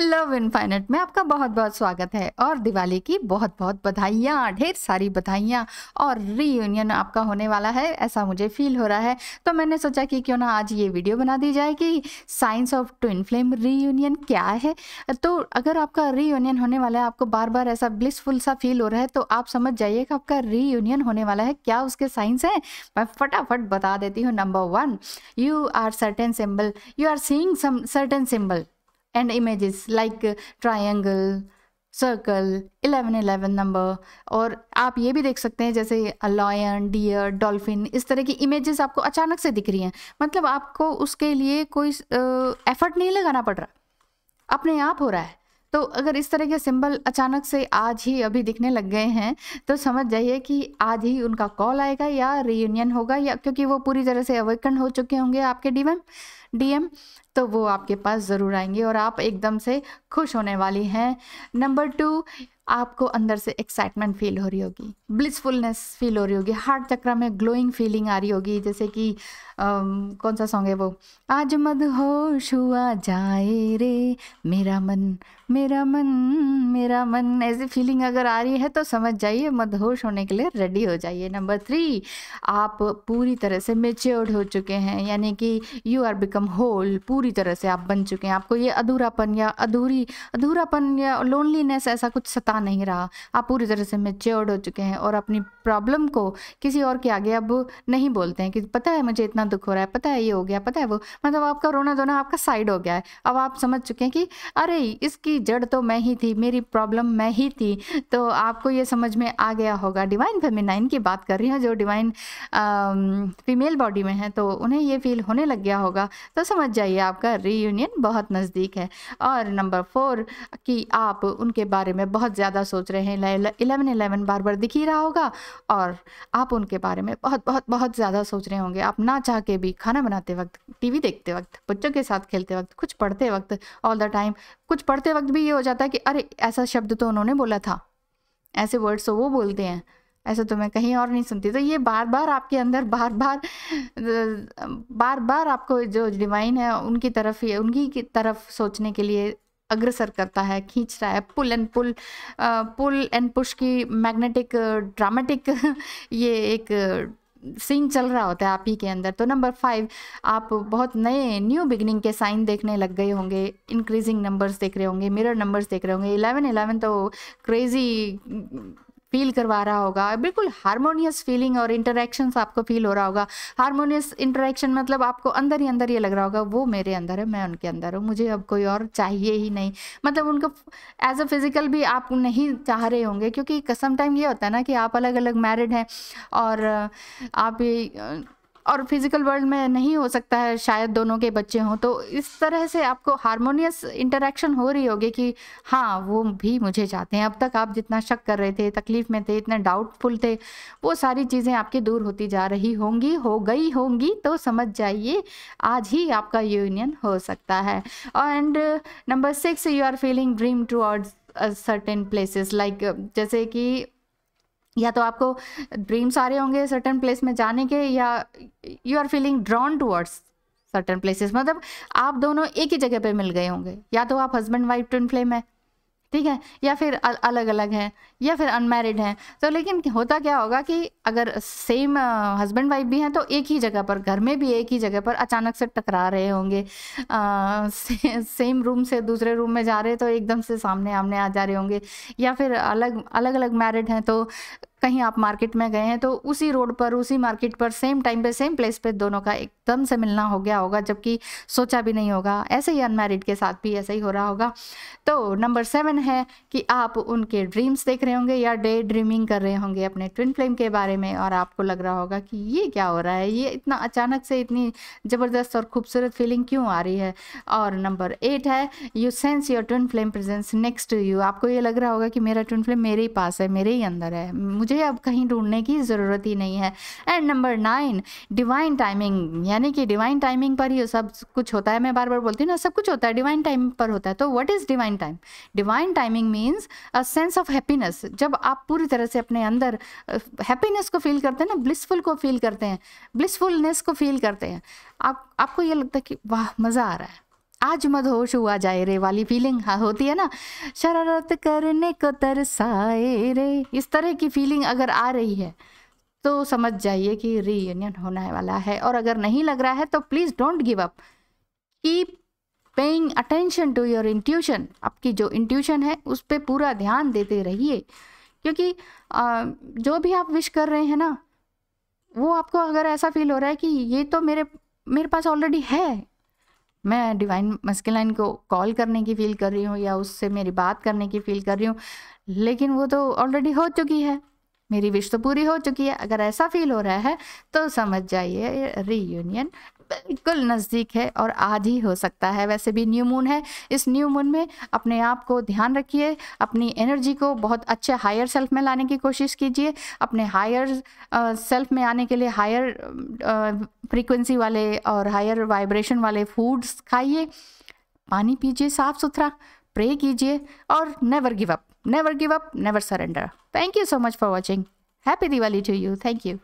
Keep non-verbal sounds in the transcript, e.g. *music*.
Love infinite में आपका बहुत बहुत स्वागत है और दिवाली की बहुत बहुत बधाइयाँ ढेर सारी बधाइयाँ और रीयूनियन आपका होने वाला है ऐसा मुझे फील हो रहा है तो मैंने सोचा कि क्यों ना आज ये वीडियो बना दी जाए कि science of twin flame reunion क्या है तो अगर आपका रीयूनियन होने वाला है आपको बार बार ऐसा ब्लिसफुल सा फील हो रहा है तो आप समझ जाइए कि आपका रीयूनियन होने वाला है क्या उसके साइंस हैं मैं फटाफट बता देती हूँ number one you are certain symbol you are seeing some certain symbol and images like uh, triangle circle eleven eleven number और आप ये भी देख सकते हैं जैसे लॉयन डियर डॉल्फिन इस तरह की इमेजेस आपको अचानक से दिख रही हैं मतलब आपको उसके लिए कोई एफर्ट uh, नहीं लगाना पड़ रहा अपने आप हो रहा है तो अगर इस तरह के सिंबल अचानक से आज ही अभी दिखने लग गए हैं तो समझ जाइए कि आज ही उनका कॉल आएगा या रीयूनियन होगा या क्योंकि वो पूरी तरह से अवेकन हो चुके होंगे आपके डीएम डीएम तो वो आपके पास ज़रूर आएंगे और आप एकदम से खुश होने वाली हैं नंबर टू आपको अंदर से एक्साइटमेंट फील हो रही होगी ब्लिसफुलनेस फील हो रही होगी हार्ट चक्र में ग्लोइंग फीलिंग आ रही होगी जैसे कि कौन सा सॉन्ग है वो आज मद होश हुआ जाए रे मेरा मन मेरा मन मेरा मन ऐसी फीलिंग अगर आ रही है तो समझ जाइए होश होने के लिए रेडी हो जाइए नंबर थ्री आप पूरी तरह से मेच्योर्ड हो चुके हैं यानी कि यू आर बिकम होल पूरी तरह से आप बन चुके हैं आपको ये अधूरापन या अधूरी अधूरापन या लोनलीनेस ऐसा कुछ सता पछता नहीं रहा आप पूरी तरह से मेच्योर्ड हो चुके हैं और अपनी प्रॉब्लम को किसी और के आगे अब नहीं बोलते हैं कि पता है मुझे इतना दुख हो रहा है पता है ये हो गया पता है वो मतलब आपका रोना धोना आपका साइड हो गया है अब आप समझ चुके हैं कि अरे इसकी जड़ तो मैं ही थी मेरी प्रॉब्लम मैं ही थी तो आपको ये समझ में आ गया होगा डिवाइन फेमिनाइन की बात कर रही हूँ जो डिवाइन फीमेल बॉडी में है तो उन्हें ये फील होने लग गया होगा तो समझ जाइए आपका रीयूनियन बहुत नज़दीक है और नंबर फोर कि आप उनके बारे में बहुत ज़्यादा सोच रहे हैं इलेवन इलेवन बार बार दिख ही रहा होगा और आप उनके बारे में बहुत बहुत बहुत ज़्यादा सोच रहे होंगे आप ना चाह के भी खाना बनाते वक्त टीवी देखते वक्त बच्चों के साथ खेलते वक्त कुछ पढ़ते वक्त ऑल द टाइम कुछ पढ़ते वक्त भी ये हो जाता है कि अरे ऐसा शब्द तो उन्होंने बोला था ऐसे वर्ड्स तो वो बोलते हैं ऐसा तो मैं कहीं और नहीं सुनती तो ये बार बार आपके अंदर बार बार बार बार आपको जो डिवाइन है उनकी तरफ ही उनकी तरफ सोचने के लिए अग्रसर करता है खींच रहा है pull and pull pull and push की मैग्नेटिक ड्रामेटिक *laughs* ये एक सीन चल रहा होता है आप ही के अंदर तो नंबर फाइव आप बहुत नए न्यू बिगनिंग के साइन देखने लग गए होंगे इंक्रीजिंग नंबर्स देख रहे होंगे मिरर नंबर्स देख रहे होंगे इलेवन इलेवन तो क्रेजी फील करवा रहा होगा बिल्कुल हारमोनियस फीलिंग और इंटरेक्शंस आपको फील हो रहा होगा हारमोनियस इंटरेक्शन मतलब आपको अंदर ही अंदर ये लग रहा होगा वो मेरे अंदर है मैं उनके अंदर हूँ मुझे अब कोई और चाहिए ही नहीं मतलब उनको एज अ फिज़िकल भी आप नहीं चाह रहे होंगे क्योंकि कसम टाइम ये होता है ना कि आप अलग अलग मैरिड हैं और आप और फिजिकल वर्ल्ड में नहीं हो सकता है शायद दोनों के बच्चे हों तो इस तरह से आपको हारमोनियस इंटरेक्शन हो रही होगी कि हाँ वो भी मुझे चाहते हैं अब तक आप जितना शक कर रहे थे तकलीफ में थे इतने डाउटफुल थे वो सारी चीज़ें आपकी दूर होती जा रही होंगी हो गई होंगी तो समझ जाइए आज ही आपका यूनियन हो सकता है and number six you are feeling dream to certain places like जैसे कि या तो आपको ड्रीम्स आ रहे होंगे सर्टन प्लेस में जाने के या you are feeling drawn towards certain places मतलब आप दोनों एक ही जगह पे मिल गए होंगे या तो आप हस्बैंड वाइफ ट्विन फ्लेम है ठीक है या फिर अल, अलग अलग हैं या फिर अनमेरिड हैं तो लेकिन होता क्या होगा कि अगर सेम हस्बैंड वाइफ भी हैं तो एक ही जगह पर घर में भी एक ही जगह पर अचानक से टकरा रहे होंगे से, सेम रूम से दूसरे रूम में जा रहे तो एकदम से सामने आमने आ जा रहे होंगे या फिर अलग अलग अलग मैरिड हैं तो कहीं आप मार्केट में गए हैं तो उसी रोड पर उसी मार्केट पर सेम टाइम पे सेम प्लेस पे दोनों का एकदम से मिलना हो गया होगा जबकि सोचा भी नहीं होगा ऐसे ही अनमैरिड के साथ भी ऐसा ही हो रहा होगा तो नंबर सेवन है कि आप उनके ड्रीम्स देख रहे होंगे या डे ड्रीमिंग कर रहे होंगे अपने ट्विन फ्लेम के बारे में और आपको लग रहा होगा कि ये क्या हो रहा है ये इतना अचानक से इतनी ज़बरदस्त और खूबसूरत फीलिंग क्यों आ रही है और नंबर एट है you sense your twin flame presence next to you आपको ये लग रहा होगा कि मेरा ट्विन फ्लेम मेरे ही पास है मेरे ही अंदर है मुझे मुझे अब कहीं ढूंढने की ज़रूरत ही नहीं है and number nine divine timing यानी कि डिवाइन टाइमिंग पर ही सब कुछ होता है मैं बार बार बोलती हूँ ना सब कुछ होता है डिवाइन टाइम पर होता है तो what is divine time divine timing means a sense of happiness जब आप पूरी तरह से अपने अंदर हैप्पीनेस को फील करते हैं ना ब्लिसफुल को फील करते हैं ब्लिसफुलनेस को फील करते हैं आप आपको ये लगता है कि वाह मज़ा आ रहा है आज मदहोश हुआ जाए रे वाली फीलिंग हाँ होती है ना शरारत करने को तरसाए रे इस तरह की फीलिंग अगर आ रही है तो समझ जाइए कि रीयूनियन होने वाला है और अगर नहीं लग रहा है तो please don't give up keep paying attention to your intuition आपकी जो इंट्यूशन है उस पर पूरा ध्यान देते रहिए क्योंकि जो भी आप विश कर रहे हैं ना वो आपको अगर ऐसा फील हो रहा है कि ये तो मेरे मेरे पास ऑलरेडी है मैं डिवाइन मस्किलाइन को कॉल करने की फ़ील कर रही हूँ या उससे मेरी बात करने की फ़ील कर रही हूँ लेकिन वो तो ऑलरेडी हो चुकी है मेरी विश तो पूरी हो चुकी है अगर ऐसा फील हो रहा है तो समझ जाइए रीयूनियन बिल्कुल नज़दीक है और आज ही हो सकता है वैसे भी न्यू मून है इस न्यू मून में अपने आप को ध्यान रखिए अपनी एनर्जी को बहुत अच्छे हायर सेल्फ में लाने की कोशिश कीजिए अपने हायर सेल्फ में आने के लिए हायर फ्रीक्वेंसी वाले और हायर वाइब्रेशन वाले फूड्स खाइए पानी पीजिए साफ़ सुथरा प्रे कीजिए और never give up Never give up, never surrender. Thank you so much for watching. Happy Diwali to you. Thank you.